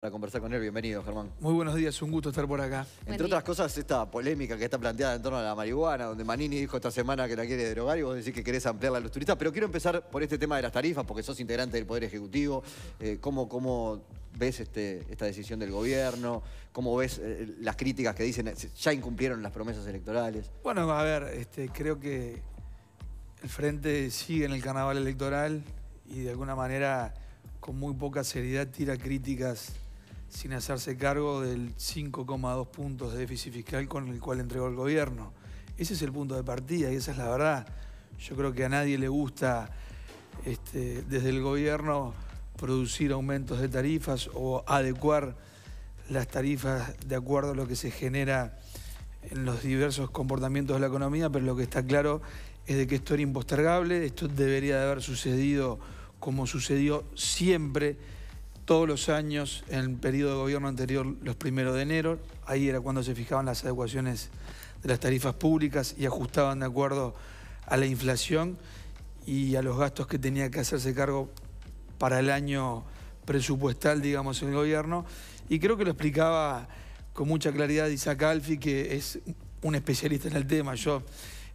Para conversar con él, bienvenido Germán. Muy buenos días, un gusto estar por acá. Entre otras cosas, esta polémica que está planteada en torno a la marihuana, donde Manini dijo esta semana que la quiere derogar y vos decís que querés ampliarla a los turistas, pero quiero empezar por este tema de las tarifas, porque sos integrante del Poder Ejecutivo, eh, ¿cómo, ves este, esta decisión del gobierno, cómo ves eh, las críticas que dicen eh, ya incumplieron las promesas electorales. Bueno, a ver, este, creo que el Frente sigue en el carnaval electoral y de alguna manera con muy poca seriedad tira críticas sin hacerse cargo del 5,2 puntos de déficit fiscal con el cual entregó el gobierno. Ese es el punto de partida y esa es la verdad. Yo creo que a nadie le gusta este, desde el gobierno producir aumentos de tarifas o adecuar las tarifas de acuerdo a lo que se genera en los diversos comportamientos de la economía, pero lo que está claro es de que esto era impostergable, esto debería de haber sucedido como sucedió siempre todos los años, en el periodo de gobierno anterior, los primeros de enero, ahí era cuando se fijaban las adecuaciones de las tarifas públicas y ajustaban de acuerdo a la inflación y a los gastos que tenía que hacerse cargo para el año presupuestal, digamos, en el gobierno. Y creo que lo explicaba con mucha claridad Isaac Alfi, que es un especialista en el tema. Yo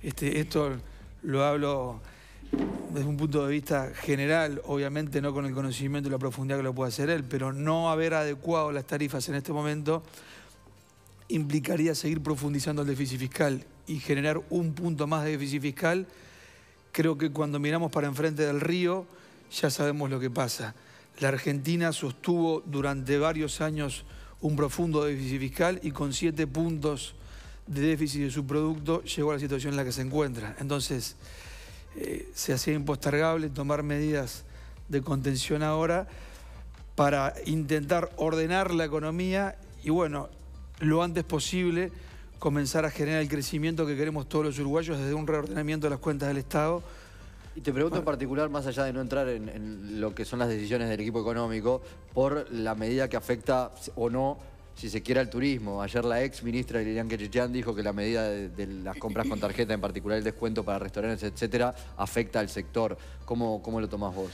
este, esto lo hablo desde un punto de vista general, obviamente no con el conocimiento y la profundidad que lo puede hacer él, pero no haber adecuado las tarifas en este momento implicaría seguir profundizando el déficit fiscal y generar un punto más de déficit fiscal. Creo que cuando miramos para enfrente del río ya sabemos lo que pasa. La Argentina sostuvo durante varios años un profundo déficit fiscal y con siete puntos de déficit de su producto llegó a la situación en la que se encuentra. Entonces, eh, se hacía impostergable tomar medidas de contención ahora para intentar ordenar la economía y bueno, lo antes posible comenzar a generar el crecimiento que queremos todos los uruguayos desde un reordenamiento de las cuentas del Estado. Y te pregunto en ah. particular, más allá de no entrar en lo que son las decisiones del equipo económico, por la medida que afecta o no si se quiere, al turismo. Ayer la ex ministra Lilian Quechichán dijo que la medida de, las compras con tarjeta, en particular el descuento para restaurantes, etcétera, afecta al sector. ¿Cómo, cómo lo tomás vos?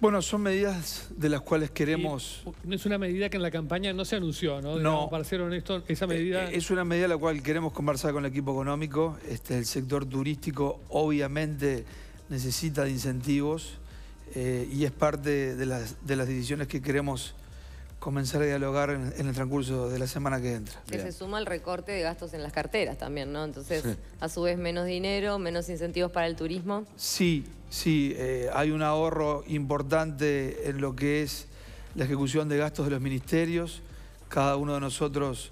Bueno, son medidas de las cuales queremos... Uh, no es una medida que en la campaña no se anunció, ¿no? no. esa eh, medida... Eh, es una medida de la cual queremos conversar con el equipo económico. Este, el sector turístico obviamente necesita de incentivos eh, y es parte de las, de las decisiones que queremos comenzar a dialogar en, el transcurso de la semana que entra. Que se suma el recorte de gastos en las carteras también, ¿no? Entonces, a su vez, menos dinero, menos incentivos para el turismo. Sí, sí, eh, hay un ahorro importante en lo que es la ejecución de gastos de los ministerios. Cada uno de nosotros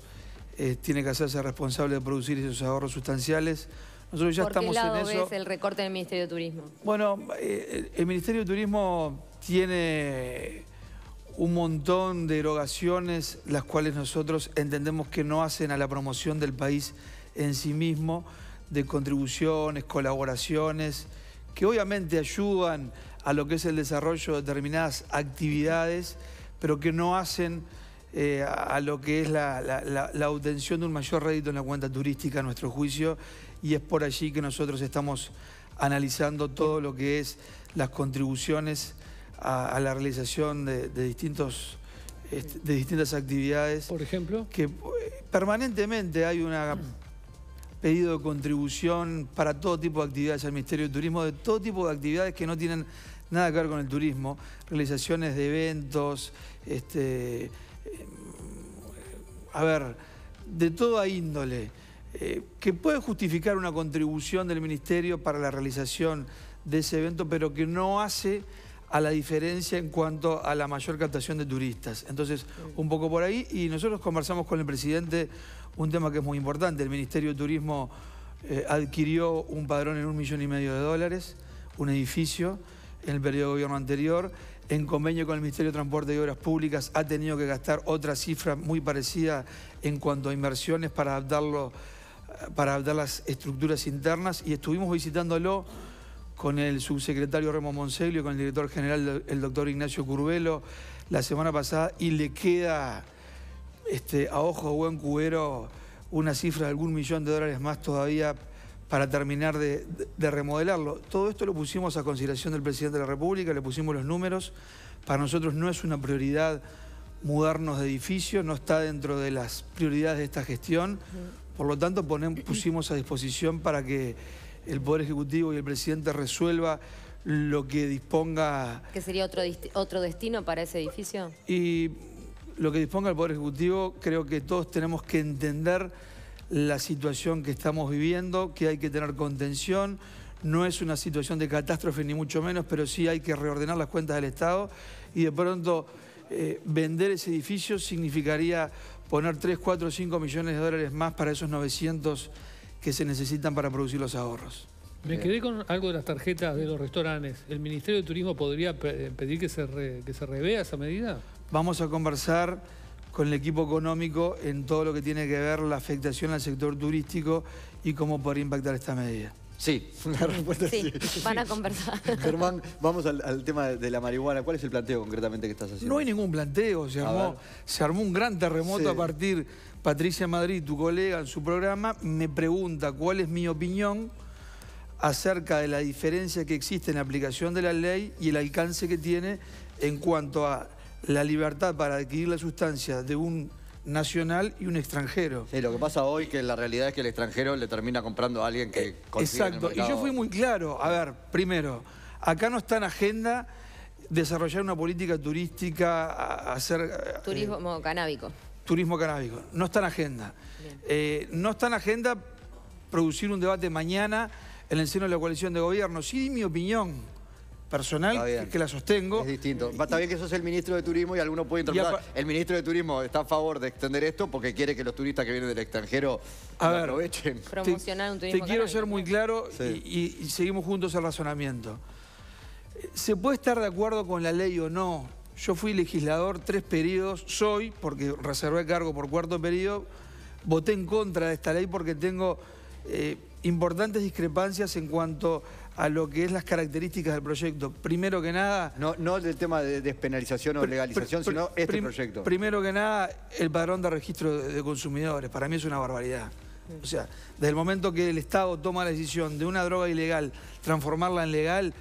eh, tiene que hacerse responsable de producir esos ahorros sustanciales. Nosotros ya ¿Por estamos qué lado en el recorte del Ministerio de Turismo? Bueno, eh, el Ministerio de Turismo tiene un montón de erogaciones, las cuales nosotros entendemos que no hacen a la promoción del país en sí mismo, de contribuciones, colaboraciones, que obviamente ayudan a lo que es el desarrollo de determinadas actividades, pero que no hacen eh, a lo que es la, la, obtención de un mayor rédito en la cuenta turística, a nuestro juicio, y es por allí que nosotros estamos analizando todo lo que es las contribuciones a, la realización de, distintos, de distintas actividades. Por ejemplo. Que eh, permanentemente hay un pedido de contribución para todo tipo de actividades al Ministerio de Turismo, de todo tipo de actividades que no tienen nada que ver con el turismo, realizaciones de eventos, este, eh, a ver, de toda índole, eh, que puede justificar una contribución del Ministerio para la realización de ese evento, pero que no hace a la diferencia en cuanto a la mayor captación de turistas. Entonces, un poco por ahí. Y nosotros conversamos con el presidente un tema que es muy importante. El Ministerio de Turismo eh, adquirió un padrón en un millón y medio de dólares, un edificio, en el periodo de gobierno anterior. En convenio con el Ministerio de Transporte y Obras Públicas ha tenido que gastar otra cifra muy parecida en cuanto a inversiones para adaptarlo eh, para adaptar las estructuras internas y estuvimos visitándolo con el subsecretario Remo Monseglio con el director general, el doctor Ignacio Curvelo, la semana pasada, y le queda este, a ojo buen cubero una cifra de algún millón de dólares más todavía para terminar de, remodelarlo. Todo esto lo pusimos a consideración del presidente de la República, le pusimos los números. Para nosotros no es una prioridad mudarnos de edificio, no está dentro de las prioridades de esta gestión. Por lo tanto, pusimos a disposición para que el Poder Ejecutivo y el Presidente resuelva lo que disponga... ¿Que sería otro, otro destino para ese edificio? Y lo que disponga el Poder Ejecutivo, creo que todos tenemos que entender la situación que estamos viviendo, que hay que tener contención, no es una situación de catástrofe ni mucho menos, pero sí hay que reordenar las cuentas del Estado y de pronto eh, vender ese edificio significaría poner 3, 4, 5 millones de dólares más para esos 900 que se necesitan para producir los ahorros. Me quedé con algo de las tarjetas de los restaurantes. ¿El Ministerio de Turismo podría eh, pedir que se, revea esa medida? Vamos a conversar con el equipo económico en todo lo que tiene que ver la afectación al sector turístico y cómo podría impactar esta medida. Sí. respuesta sí. Van a conversar. Germán, vamos al, tema de la marihuana. ¿Cuál es el planteo concretamente que estás haciendo? No hay ningún planteo. Se, armó, un gran terremoto a partir... Patricia Madrid, tu colega, en su programa, me pregunta cuál es mi opinión acerca de la diferencia que existe en la aplicación de la ley y el alcance que tiene en cuanto a la libertad para adquirir la sustancia de un nacional y un extranjero. Sí, lo que pasa hoy que la realidad es que el extranjero le termina comprando a alguien que eh, Exacto, y yo fui muy claro. A ver, primero, acá no está en agenda desarrollar una política turística, hacer... Eh, turismo eh, canábico. Turismo canábico. No está en agenda. no está en agenda producir un debate mañana en el seno de la coalición de gobierno. Sí, mi opinión personal que, la sostengo. Es distinto. está bien que sos el ministro de Turismo y alguno puede interpretar. El ministro de Turismo está a favor de extender esto porque quiere que los turistas que vienen del extranjero aprovechen. Promocionar un Te quiero ser muy claro y, seguimos juntos el razonamiento. Se puede estar de acuerdo con la ley o no. Yo fui legislador tres periodos, soy, porque reservé cargo por cuarto periodo, voté en contra de esta ley porque tengo eh, importantes discrepancias en cuanto a lo que es las características del proyecto. Primero que nada... No, no el tema de despenalización o legalización, sino este proyecto. Primero que nada, el padrón de registro de consumidores. Para mí es una barbaridad. O sea, desde el momento que el Estado toma la decisión de una droga ilegal, transformarla en legal,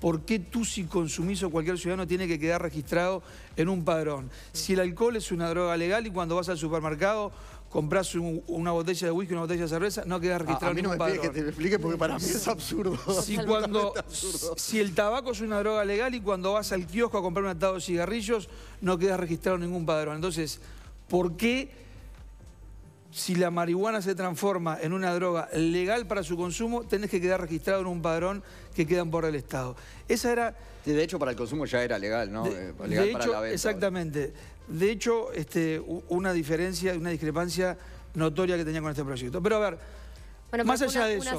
¿por qué tú si consumís o cualquier ciudadano tiene que quedar registrado en un padrón? Si el alcohol es una droga legal y cuando vas al supermercado compras una botella de whisky, una botella de cerveza, no queda registrado. padrón. a mí no me que te explique porque para mí es absurdo. Si, cuando, si el tabaco es una droga legal y cuando vas al kiosco a comprar un atado de cigarrillos, no queda registrado ningún padrón. Entonces, ¿por qué? si la marihuana se transforma en una droga legal para su consumo, tenés que quedar registrado en un padrón que queda por el Estado. Esa era... De hecho, para el consumo ya era legal, ¿no? De, eh, hecho, Exactamente. De hecho, este, una diferencia, una discrepancia notoria que tenía con este proyecto. Pero a ver, más allá de eso, es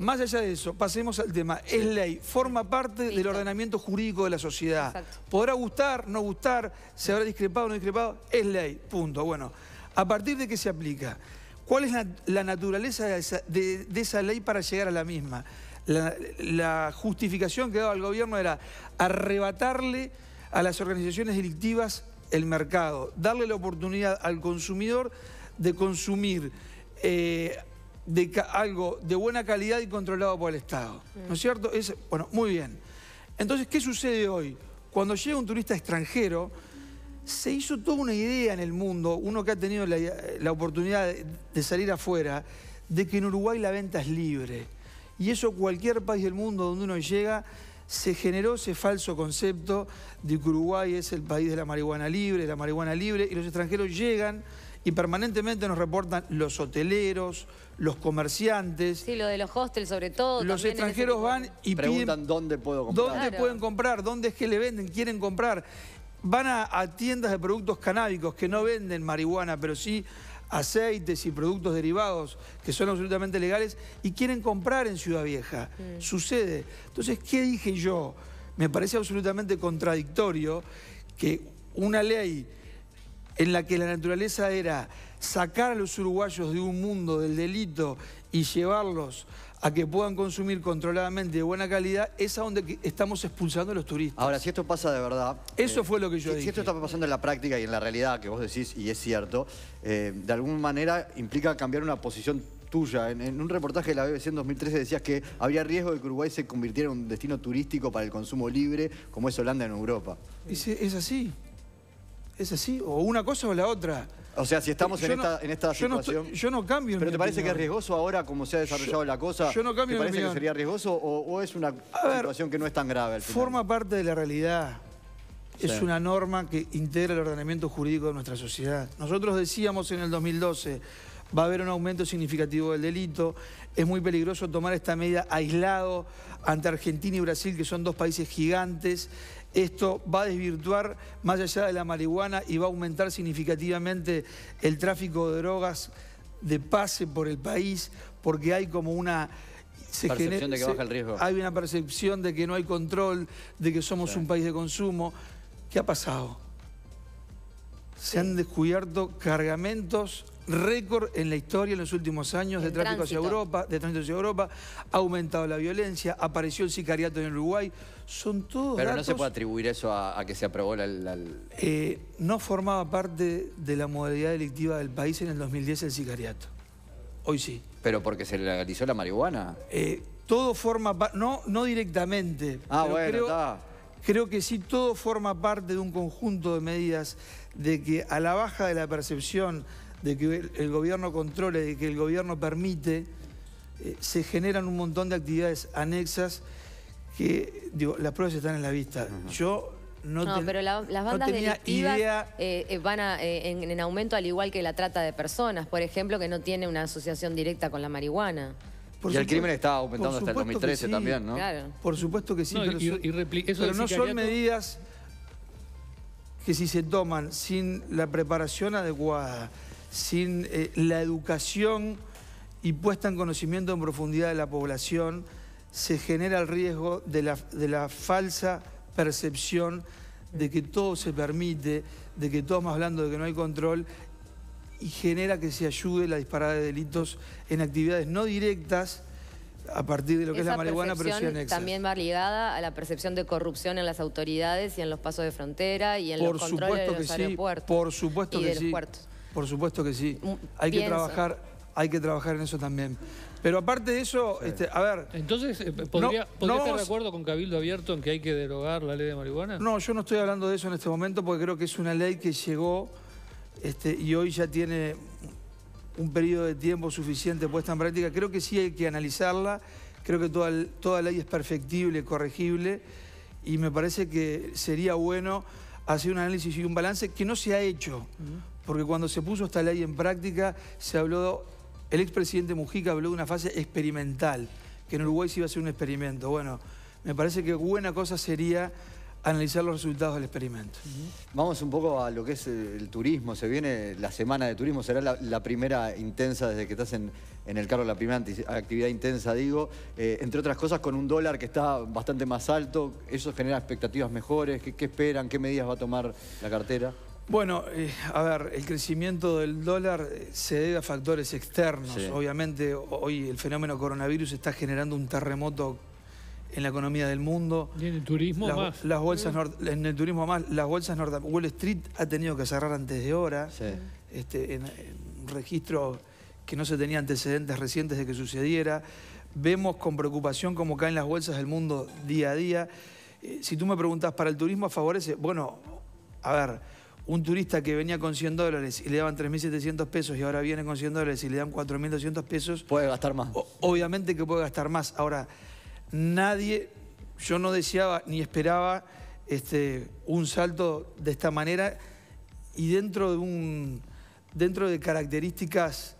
Más allá de eso, pasemos al tema. Es ley, forma parte del ordenamiento jurídico de la sociedad. Podrá gustar, no gustar, se habrá discrepado, no discrepado, es ley, punto. Bueno... ¿A partir de qué se aplica? ¿Cuál es la, naturaleza de esa, ley para llegar a la misma? La, justificación que daba el gobierno era arrebatarle a las organizaciones delictivas el mercado, darle la oportunidad al consumidor de consumir eh, algo de buena calidad y controlado por el Estado. ¿No es cierto? Es, bueno, muy bien. Entonces, ¿qué sucede hoy? Cuando llega un turista extranjero, se hizo toda una idea en el mundo, uno que ha tenido la, oportunidad de, salir afuera, de que en Uruguay la venta es libre. Y eso cualquier país del mundo donde uno llega, se generó ese falso concepto de que Uruguay es el país de la marihuana libre, la marihuana libre, y los extranjeros llegan y permanentemente nos reportan los hoteleros, los comerciantes. Sí, lo de los hostels sobre todo. Los extranjeros van y preguntan dónde puedo comprar. ¿Dónde pueden comprar? ¿Dónde es que le venden? ¿Quieren comprar? van a, tiendas de productos canábicos que no venden marihuana, pero sí aceites y productos derivados que son absolutamente legales y quieren comprar en Ciudad Vieja. Sucede. Entonces, ¿qué dije yo? Me parece absolutamente contradictorio que una ley en la que la naturaleza era sacar a los uruguayos de un mundo del delito y llevarlos a que puedan consumir controladamente de buena calidad, es a donde estamos expulsando a los turistas. Ahora, si esto pasa de verdad... Eso eh, fue lo que yo si, dije. Si esto está pasando en la práctica y en la realidad, que vos decís, y es cierto, eh, de alguna manera implica cambiar una posición tuya. En, un reportaje de la BBC en 2013 decías que había riesgo de que Uruguay se convirtiera en un destino turístico para el consumo libre, como es Holanda en Europa. es así es así, o una cosa o la otra. O sea, si estamos en, esta, en esta yo situación... No yo no cambio ¿Pero te parece que es riesgoso ahora como se ha desarrollado la cosa? Yo no cambio ¿Te parece que sería riesgoso o, es una situación que no es tan grave? Forma parte de la realidad. Es una norma que integra el ordenamiento jurídico de nuestra sociedad. Nosotros decíamos en el 2012 va a haber un aumento significativo del delito. Es muy peligroso tomar esta medida aislado ante Argentina y Brasil, que son dos países gigantes. Esto va a desvirtuar más allá de la marihuana y va a aumentar significativamente el tráfico de drogas de pase por el país, porque hay como una... percepción de que baja el riesgo. Hay una percepción de que no hay control, de que somos un país de consumo. ¿Qué ha pasado? Se han descubierto cargamentos récord en la historia en los últimos años de tráfico hacia Europa, de tránsito hacia Europa, ha aumentado la violencia, apareció el sicariato en Uruguay, son todos Pero no se puede atribuir eso a, que se aprobó la... Eh, no formaba parte de la modalidad delictiva del país en el 2010 el sicariato, hoy sí. ¿Pero porque se legalizó la marihuana? Eh, todo forma parte, no, no directamente. Ah, bueno, Creo que sí todo forma parte de un conjunto de medidas de que a la baja de la percepción de que el gobierno controle, de que el gobierno permite, eh, se generan un montón de actividades anexas que, digo, las pruebas están en la vista. Yo no, no pero las bandas de delictivas idea... Eh, eh, van en, aumento al igual que la trata de personas, por ejemplo, que no tiene una asociación directa con la marihuana. y el crimen está aumentando hasta el 2013 también, ¿no? Por supuesto que sí, pero, no son medidas que si se toman sin la preparación adecuada, sin eh, la educación y puesta en conocimiento en profundidad de la población, se genera el riesgo de la, falsa percepción de que todo se permite, de que todos más hablando de que no hay control y genera que se ayude la disparada de delitos en actividades no directas a partir de lo que es la marihuana, pero sí también va ligada a la percepción de corrupción en las autoridades y en los pasos de frontera y en por los de los aeropuertos. por supuesto que sí. Los puertos. Por supuesto que sí. Mm, hay que trabajar, hay que trabajar en eso también. Pero aparte de eso, este, a ver... Entonces, eh, ¿podría, estar de acuerdo con Cabildo Abierto en que hay que derogar la ley de marihuana? No, yo no estoy hablando de eso en este momento porque creo que es una ley que llegó este, y hoy ya tiene un periodo de tiempo suficiente puesta en práctica. Creo que sí hay que analizarla, creo que toda, toda ley es perfectible, corregible, y me parece que sería bueno hacer un análisis y un balance que no se ha hecho porque cuando se puso esta ley en práctica, se habló, el expresidente Mujica habló de una fase experimental, que en Uruguay se iba a hacer un experimento. Bueno, me parece que buena cosa sería analizar los resultados del experimento. Vamos un poco a lo que es el turismo. Se viene la semana de turismo, será la, primera intensa desde que estás en, el carro, la primera actividad intensa, digo. Eh, entre otras cosas, con un dólar que está bastante más alto, ¿eso genera expectativas mejores? qué esperan? ¿Qué medidas va a tomar la cartera? Bueno, eh, a ver, el crecimiento del dólar eh, se debe a factores externos. Obviamente, hoy el fenómeno coronavirus está generando un terremoto en la economía del mundo. Y en el turismo más. bolsas en el turismo más, las bolsas norteamericanas. Wall Street ha tenido que cerrar antes de hora. Este, en, registro que no se tenía antecedentes recientes de que sucediera. Vemos con preocupación cómo caen las bolsas del mundo día a día. Eh, si tú me preguntas, ¿para el turismo favorece? Bueno, a ver un turista que venía con 100 dólares y le daban 3.700 pesos y ahora viene con 100 dólares y le dan 4.200 pesos... Puede gastar más. obviamente que puede gastar más. Ahora, nadie, yo no deseaba ni esperaba este, un salto de esta manera y dentro de, un, dentro de características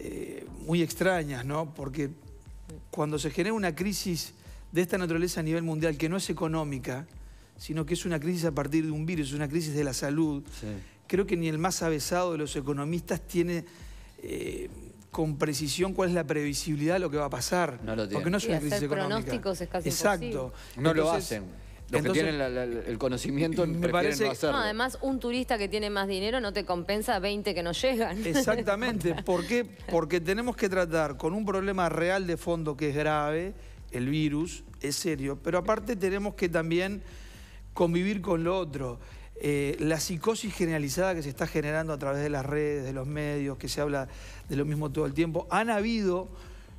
eh, muy extrañas, ¿no? Porque cuando se genera una crisis de esta naturaleza a nivel mundial que no es económica, sino que es una crisis a partir de un virus, es una crisis de la salud. Creo que ni el más avesado de los economistas tiene eh, con precisión cuál es la previsibilidad de lo que va a pasar. No lo tiene. Porque no es una crisis económica. pronósticos es casi Exacto. No lo hacen. Los que tienen el conocimiento no hacerlo. además, un turista que tiene más dinero no te compensa 20 que no llegan. Exactamente. ¿Por qué? Porque tenemos que tratar con un problema real de fondo que es grave, el virus, es serio, pero aparte tenemos que también convivir con lo otro. Eh, la psicosis generalizada que se está generando a través de las redes, de los medios, que se habla de lo mismo todo el tiempo. Han habido,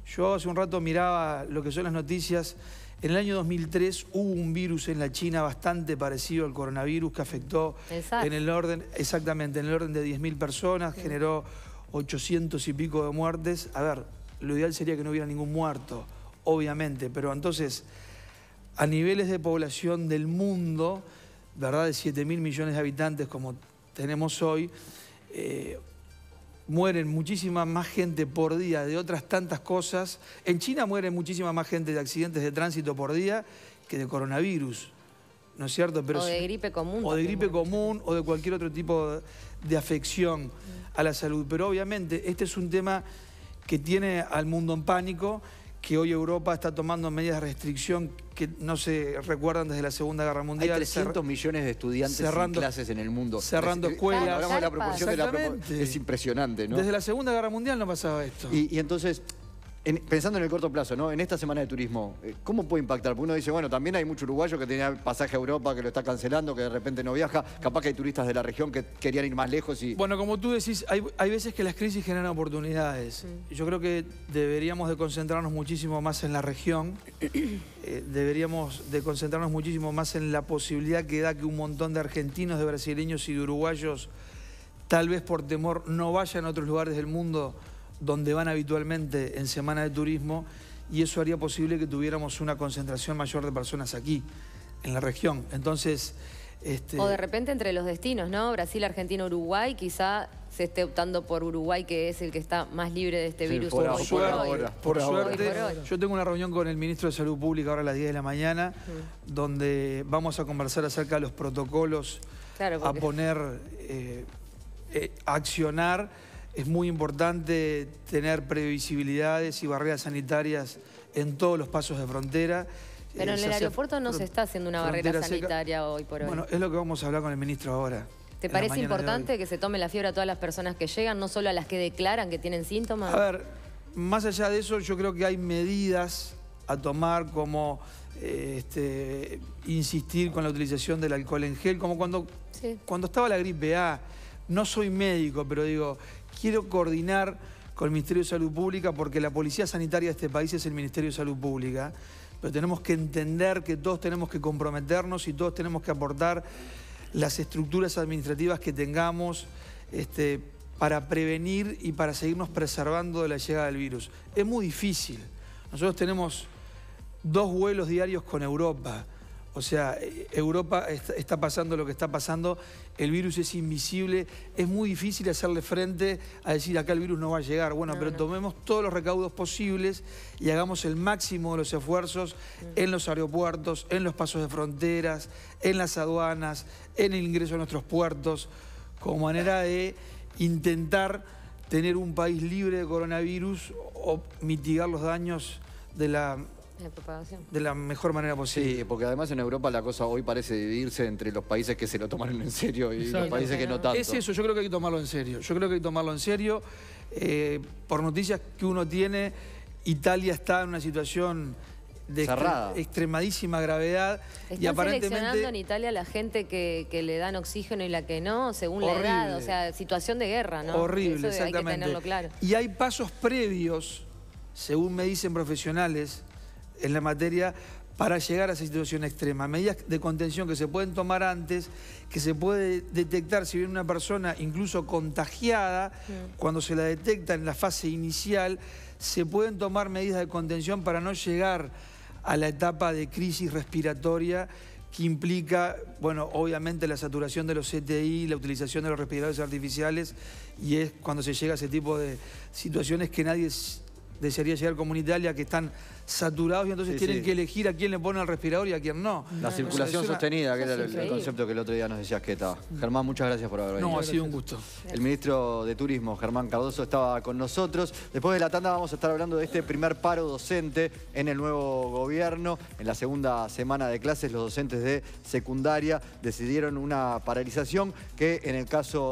yo hace un rato miraba lo que son las noticias, en el año 2003 hubo un virus en la China bastante parecido al coronavirus que afectó en el orden, exactamente, en el orden de 10.000 personas, generó 800 y pico de muertes. A ver, lo ideal sería que no hubiera ningún muerto, obviamente, pero entonces a niveles de población del mundo, ¿verdad? De 7 mil millones de habitantes como tenemos hoy, eh, mueren muchísima más gente por día de otras tantas cosas. En China mueren muchísima más gente de accidentes de tránsito por día que de coronavirus, ¿no es cierto? Pero o de gripe común. O de gripe común o de cualquier otro tipo de afección a la salud. Pero obviamente este es un tema que tiene al mundo en pánico que hoy Europa está tomando medidas de restricción que no se recuerdan desde la Segunda Guerra Mundial. Hay 300 millones de estudiantes cerrando, clases en el mundo. Cerrando escuelas. Es impresionante, ¿no? Desde la Segunda Guerra Mundial no pasaba esto. y entonces, pensando en el corto plazo, ¿no? En esta semana de turismo, eh, ¿cómo puede impactar? Porque uno dice, bueno, también hay mucho uruguayo que tenía pasaje a Europa, que lo está cancelando, que de repente no viaja. Capaz que hay turistas de la región que querían ir más lejos y... Bueno, como tú decís, hay, veces que las crisis generan oportunidades. Yo creo que deberíamos de concentrarnos muchísimo más en la región. Eh, deberíamos de concentrarnos muchísimo más en la posibilidad que da que un montón de argentinos, de brasileños y de uruguayos, tal vez por temor, no vayan a otros lugares del mundo donde van habitualmente en semana de turismo y eso haría posible que tuviéramos una concentración mayor de personas aquí, en la región. Entonces... Este, o de repente entre los destinos, ¿no? Brasil, Argentina, Uruguay, quizá se esté optando por Uruguay, que es el que está más libre de este virus. Por, suerte, por, yo tengo una reunión con el ministro de Salud Pública ahora a las 10 de la mañana, donde vamos a conversar acerca de los protocolos a poner, a eh, eh, accionar es muy importante tener previsibilidades y barreras sanitarias en todos los pasos de frontera. Pero eh, en el aeropuerto no se está haciendo una barrera sanitaria hoy por hoy. Bueno, es lo que vamos a hablar con el ministro ahora. ¿Te parece importante que se tome la fiebre a todas las personas que llegan, no solo a las que declaran que tienen síntomas? A ver, más allá de eso, yo creo que hay medidas a tomar como eh, este, insistir con la utilización del alcohol en gel, como cuando, cuando estaba la gripe A. No soy médico, pero digo, quiero coordinar con el Ministerio de Salud Pública porque la policía sanitaria de este país es el Ministerio de Salud Pública, pero tenemos que entender que todos tenemos que comprometernos y todos tenemos que aportar las estructuras administrativas que tengamos este, para prevenir y para seguirnos preservando de la llegada del virus. Es muy difícil. Nosotros tenemos dos vuelos diarios con Europa. O sea, Europa está pasando lo que está pasando, el virus es invisible, es muy difícil hacerle frente a decir acá el virus no va a llegar. Bueno, pero tomemos todos los recaudos posibles y hagamos el máximo de los esfuerzos en los aeropuertos, en los pasos de fronteras, en las aduanas, en el ingreso a nuestros puertos, como manera de intentar tener un país libre de coronavirus o mitigar los daños de la de la mejor manera posible. porque además en Europa la cosa hoy parece dividirse entre los países que se lo tomaron en serio y los países que no tanto. Es eso, yo creo que hay que tomarlo en serio. Yo creo que hay que tomarlo en serio. Eh, por noticias que uno tiene, Italia está en una situación de extremadísima gravedad. ¿Están y aparentemente, en Italia la gente que, le dan oxígeno y la que no, según la edad? O sea, situación de guerra, ¿no? Horrible, exactamente. claro. Y hay pasos previos, según me dicen profesionales, en la materia para llegar a esa situación extrema. Medidas de contención que se pueden tomar antes, que se puede detectar si viene una persona incluso contagiada, cuando se la detecta en la fase inicial, se pueden tomar medidas de contención para no llegar a la etapa de crisis respiratoria que implica, bueno, obviamente la saturación de los CTI, la utilización de los respiradores artificiales, y es cuando se llega a ese tipo de situaciones que nadie desearía llegar como en Italia, que están saturados y entonces tienen que elegir a quién le pone el respirador y a quién no. La circulación sostenida, que era el, concepto que el otro día nos decías que estaba. Germán, muchas gracias por haber venido. No, ha sido un gusto. El ministro de Turismo, Germán Cardoso, estaba con nosotros. Después de la tanda vamos a estar hablando de este primer paro docente en el nuevo gobierno. En la segunda semana de clases, los docentes de secundaria decidieron una paralización que en el caso...